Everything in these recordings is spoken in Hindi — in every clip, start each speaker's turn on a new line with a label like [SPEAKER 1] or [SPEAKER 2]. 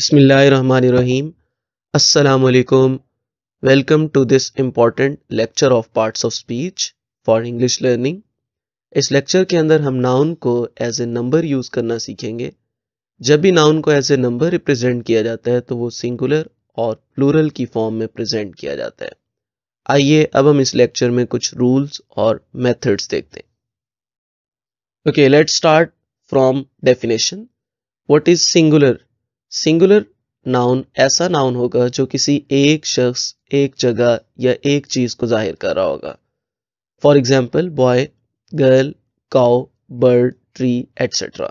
[SPEAKER 1] Bismillahirrahmanirrahim. Assalamu welcome to this important lecture of of parts of speech for English इस लेक्चर के अंदर हम नाउन को एज ए नंबर यूज करना सीखेंगे जब भी नाउन को एज ए नंबर रिप्रेजेंट किया जाता है तो वो सिंगुलर और प्लूरल की फॉर्म में प्रेजेंट किया जाता है आइए अब हम इस लेक्चर में कुछ रूल्स और मेथड्स देखते हैं okay let's start from definition what is singular singular noun ऐसा नाउन होगा जो किसी एक शख्स एक जगह या एक चीज को जाहिर कर रहा होगा for example boy girl cow bird tree etcetera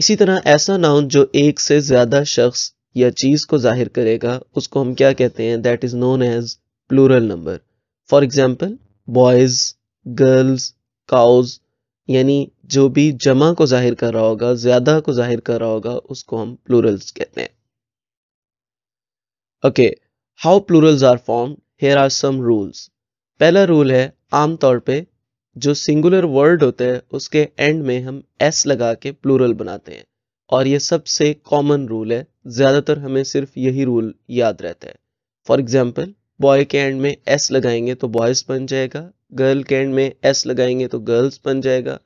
[SPEAKER 1] इसी तरह ऐसा नाउन जो एक से ज्यादा शख्स या चीज को जाहिर करेगा उसको हम क्या कहते हैं that is known as plural number for example boys girls cows यानी जो भी जमा को जाहिर कर रहा होगा ज्यादा को जाहिर कर रहा होगा उसको हम प्लूरल्स कहते हैं okay how plurals are form here are some rules पहला रूल है आमतौर पे जो सिंगुलर वर्ड होते हैं उसके एंड में हम एस लगा के प्लूरल बनाते हैं और ये सबसे कॉमन रूल है ज़्यादातर हमें सिर्फ यही रूल याद रहता है फॉर एग्जाम्पल बॉय के एंड में एस लगाएंगे तो बॉयज़ बन जाएगा गर्ल के एंड में एस लगाएंगे तो गर्ल्स बन जाएगा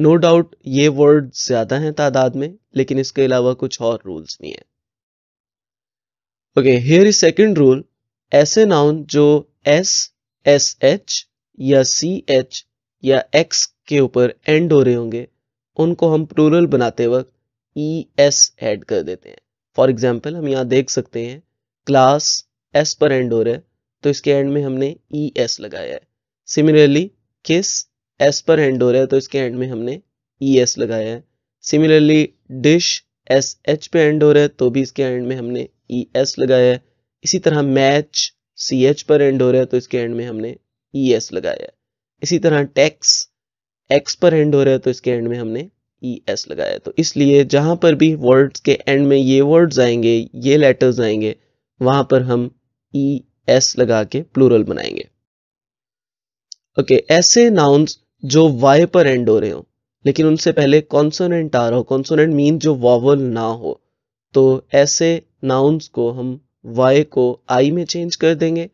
[SPEAKER 1] नो डाउट ये वर्ड ज्यादा हैं तादाद में लेकिन इसके अलावा कुछ और रूल्स नहीं है okay here is second rule ऐसे नाउन जो एस एस एच या सी एच या एक्स के ऊपर एंड हो रहे होंगे उनको हम प्लूरल बनाते वक्त ई एस एड कर देते हैं फॉर एग्जाम्पल हम यहाँ देख सकते हैं क्लास एस पर एंड हो रहा है तो इसके एंड में हमने ई e एस लगाया है सिमिलरली किस एस पर हैंड हो रहा है तो इसके हैंड में हमने ई e एस लगाया है सिमिलरली डिश एस एच पे एंड हो रहा है तो भी इसके एंड में हमने ई e एस लगाया है इसी तरह मैच सी एच पर एंड हो रहा है तो इसके एंड में हमने ई e एस लगाया है इसी तरह टैक्स एक्स पर एंड हो रहा है तो इसके एंड में हमने ई एस लगाया है तो इसलिए जहां पर भी वर्ड्स के एंड में ये वर्ड्स आएंगे ये लेटर्स आएंगे वहां पर हम ई एस लगा के प्लूरल बनाएंगे ओके ऐसे नाउन्स जो वाई पर एंड हो रहे हो लेकिन उनसे पहले कॉन्सोनेंट आ रहा हो कॉन्सोनेंट मीन जो वॉवल ना हो तो ऐसे नाउन्स को हम वाई को आई में चेंज कर देंगे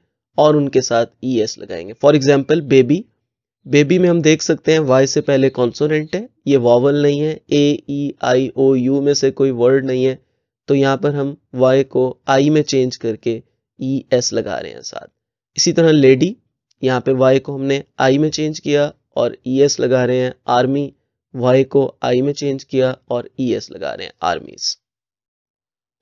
[SPEAKER 1] और उनके साथ ई एस लगाएंगे फॉर एग्जाम्पल बेबी बेबी में हम देख सकते हैं वाई से पहले कॉन्सोनेंट है ये वॉवल नहीं है ए ई आई ओ यू में से कोई वर्ड नहीं है तो यहाँ पर हम वाई को आई में चेंज करके ई एस लगा रहे हैं साथ इसी तरह लेडी यहाँ पे वाई को हमने आई में चेंज किया और ई e एस लगा रहे हैं आर्मी वाई को आई में चेंज किया और ई e एस लगा रहे हैं armies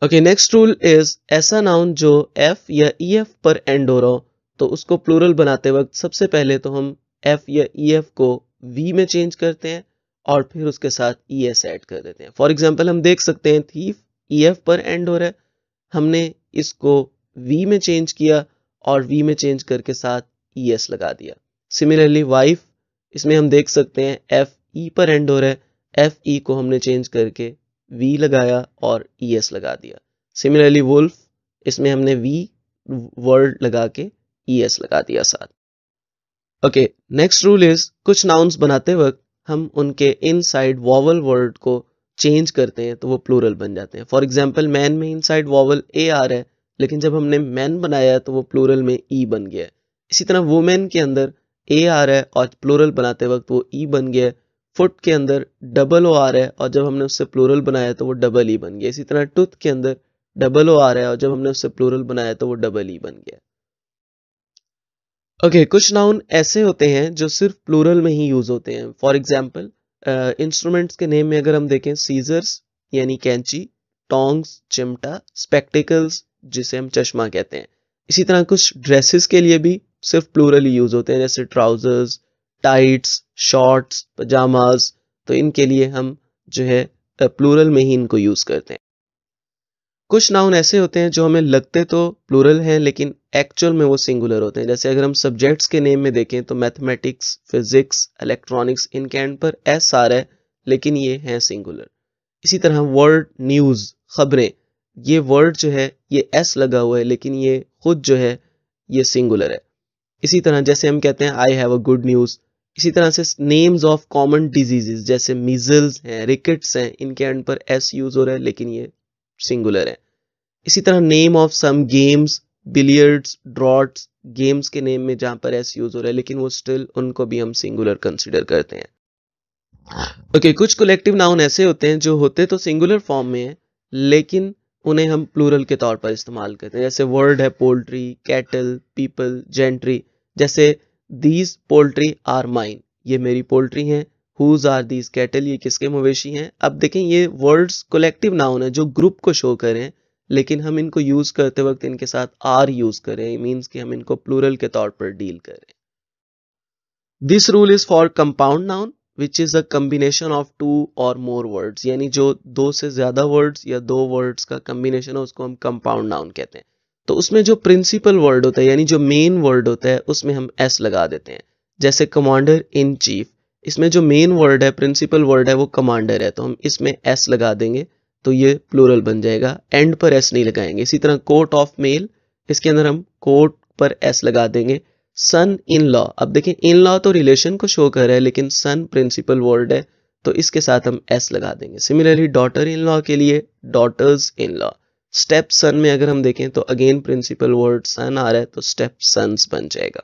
[SPEAKER 1] okay next rule is ऐसा नाउन जो एफ या ई e एफ पर एंड हो रहा हो तो उसको प्लूरल बनाते वक्त सबसे पहले तो हम एफ या ई एफ को वी में चेंज करते हैं और फिर उसके साथ ई एस एड कर देते हैं फॉर एग्जाम्पल हम देख सकते हैं थीफ ई एफ पर एंड हो रहा है हमने इसको वी में चेंज किया और वी में चेंज करके साथ ई एस लगा दिया सिमिलरली वाइफ इसमें हम देख सकते हैं एफ ई e पर एंड हो रहा है एफ ई e को हमने चेंज करके वी लगाया और ई e एस लगा दिया सिमिलरली वुल्फ इसमें हमने वी वर्ड लगा के ई एस लगा दिया साथ ओके नेक्स्ट रूल इज कुछ नाउन्स बनाते वक्त हम उनके इन साइड वॉवल वर्ड को चेंज करते हैं तो वो प्लूरल बन जाते हैं फॉर एग्जाम्पल मैन में इन साइड वॉवल ए आ रहा है लेकिन जब हमने मैन बनाया तो वो प्लूरल में ई बन गया है इसी तरह वुमेन के अंदर ए आ रहा है और प्लोरल बनाते वक्त वो ई e बन गया फुट के अंदर डबल ओ आ रहा है और जब हमने उससे प्लोरल बनाया तो वो डबल ई e बन गया इसी तरह टूथ के अंदर डबल ओ आ रहा है और जब हमने उससे प्लोरल बनाया तो वो डबल ई e बन गया ओके कुछ नाउन ऐसे होते हैं जो सिर्फ प्लोरल में ही यूज होते हैं फॉर एग्जाम्पल इंस्ट्रूमेंट्स के नेम में अगर हम देखें सीजर्स यानी कैंची टोंग्स चिमटा स्पेक्टिकल्स जिसे हम चश्मा कहते हैं इसी तरह कुछ ड्रेसेस के लिए भी सिर्फ प्लूरल ही यूज होते हैं जैसे ट्राउजर्स टाइट्स शॉर्ट्स पजामाज तो इनके लिए हम जो है प्लूरल में ही इनको यूज करते हैं कुछ नाउन ऐसे होते हैं जो हमें लगते तो प्लूरल हैं लेकिन एक्चुअल में वो सिंगुलर होते हैं जैसे अगर हम सब्जेक्ट्स के नेम में देखें तो मैथमेटिक्स फिजिक्स इलेक्ट्रॉनिक्स इनके एंड पर एस आर है लेकिन ये हैं सिंगुलर इसी तरह वर्ड न्यूज़ खबरें ये वर्ड जो है ये एस लगा हुआ है लेकिन ये खुद जो है ये सिंगुलर है इसी तरह जैसे हम कहते हैं I have a good news इसी तरह से नेम्स ऑफ कॉमन डिजीजेस जैसे मीजल्स हैं रिकेट्स हैं इनके एंड पर एस यूज हो रहा है लेकिन ये सिंगुलर है इसी तरह name of some games billiards draughts games के नेम में जहां पर एस यूज हो रहा है लेकिन वो स्टिल उनको भी हम सिंगुलर कंसिडर करते हैं ओके okay, कुछ कलेक्टिव नाउन ऐसे होते हैं जो होते तो सिंगुलर फॉर्म में है लेकिन उन्हें हम प्लूरल के तौर पर इस्तेमाल करते हैं जैसे वर्ड है पोल्ट्री कैटल पीपल जेंट्री जैसे दीज पोल्ट्री आर माइन ये मेरी पोल्ट्री हैं हुज आर दीज कैटल ये किसके मवेशी हैं अब देखें ये वर्ड्स कोलेक्टिव नाउन है जो ग्रुप को शो करें लेकिन हम इनको यूज़ करते वक्त इनके साथ आर यूज़ करें मीन्स कि हम इनको प्लूरल के तौर पर डील करें this rule is for compound noun which is a combination of two or more words यानी जो दो से ज़्यादा वर्ड्स या दो वर्ड्स का कम्बिनेशन है उसको हम कंपाउंड नाउन कहते हैं तो उसमें जो प्रिंसिपल वर्ड होता है यानी जो मेन वर्ड होता है उसमें हम एस लगा देते हैं जैसे कमांडर इन चीफ इसमें जो मेन वर्ड है प्रिंसिपल वर्ड है वो कमांडर है तो हम इसमें एस लगा देंगे तो ये प्लूरल बन जाएगा एंड पर एस नहीं लगाएंगे इसी तरह कोर्ट ऑफ मेल इसके अंदर हम कोर्ट पर एस लगा देंगे सन इन लॉ अब देखें इन लॉ तो रिलेशन को शो कर रहा है लेकिन सन प्रिंसिपल वर्ड है तो इसके साथ हम एस लगा देंगे सिमिलरली डॉटर इन लॉ के लिए daughters in law step son में अगर हम देखें तो अगेन प्रिंसिपल वर्ड सन आ रहा है तो स्टेप सन्स बन जाएगा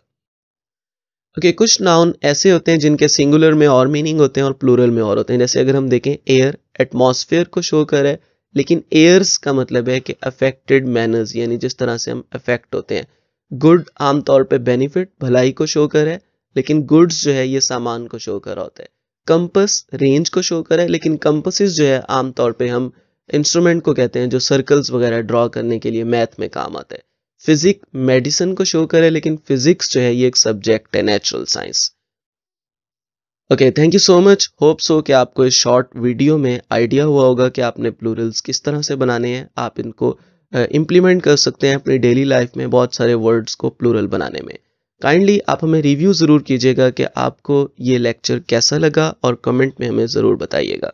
[SPEAKER 1] ओके okay, कुछ नाउन ऐसे होते हैं जिनके सिंगुलर में और मीनिंग होते हैं और प्लूरल में और होते हैं जैसे अगर हम देखें एयर एटमोसफेयर को शो कर रहा है लेकिन एयर्स का मतलब है कि अफेक्टेड मैनर्स यानी जिस तरह से हम अफेक्ट होते हैं गुड आमतौर पर बेनिफिट भलाई को शो कर रहा है लेकिन गुड्स जो है ये सामान को शो कर होता है कंपस रेंज को शो कर रहा है लेकिन कंपसिस जो है आमतौर पर हम इंस्ट्रूमेंट को कहते हैं जो सर्कल्स वगैरह ड्रॉ करने के लिए मैथ में काम आता है फिजिक मेडिसिन को शो करे लेकिन फिजिक्स जो है ये एक सब्जेक्ट है natural science okay thank you so much hope so कि आपको इस शॉर्ट वीडियो में आइडिया हुआ होगा कि आपने प्लूरल्स किस तरह से बनाने हैं आप इनको इम्प्लीमेंट uh, कर सकते हैं अपनी डेली लाइफ में बहुत सारे वर्ड्स को प्लूरल बनाने में काइंडली आप हमें रिव्यू ज़रूर कीजिएगा कि आपको ये लेक्चर कैसा लगा और कमेंट में हमें ज़रूर बताइएगा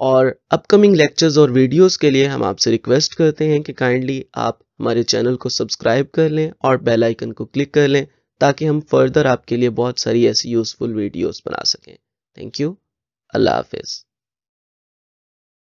[SPEAKER 1] और अपकमिंग लेक्चर्स और वीडियोस के लिए हम आपसे रिक्वेस्ट करते हैं कि काइंडली आप हमारे चैनल को सब्सक्राइब कर लें और बेल आइकन को क्लिक कर लें ताकि हम फर्दर आपके लिए बहुत सारी ऐसी यूज़फुल वीडियोस बना सकें थैंक यू अल्लाह हाफिज़